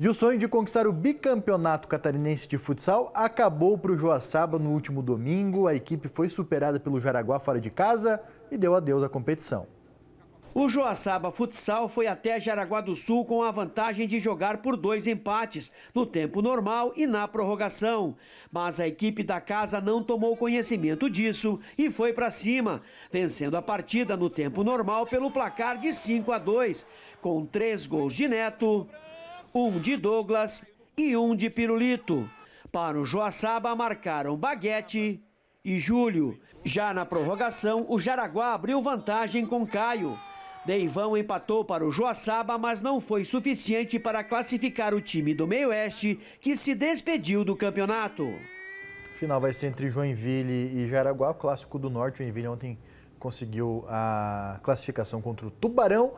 E o sonho de conquistar o bicampeonato catarinense de futsal acabou para o Joaçaba no último domingo. A equipe foi superada pelo Jaraguá fora de casa e deu adeus à competição. O Joaçaba Futsal foi até Jaraguá do Sul com a vantagem de jogar por dois empates, no tempo normal e na prorrogação. Mas a equipe da casa não tomou conhecimento disso e foi para cima, vencendo a partida no tempo normal pelo placar de 5 a 2, com três gols de Neto, um de Douglas e um de Pirulito. Para o Joaçaba marcaram Baguete e Júlio. Já na prorrogação, o Jaraguá abriu vantagem com Caio. Deivão empatou para o Joaçaba, mas não foi suficiente para classificar o time do meio-oeste, que se despediu do campeonato. O final vai ser entre Joinville e Jaraguá, o clássico do Norte. Joinville ontem conseguiu a classificação contra o Tubarão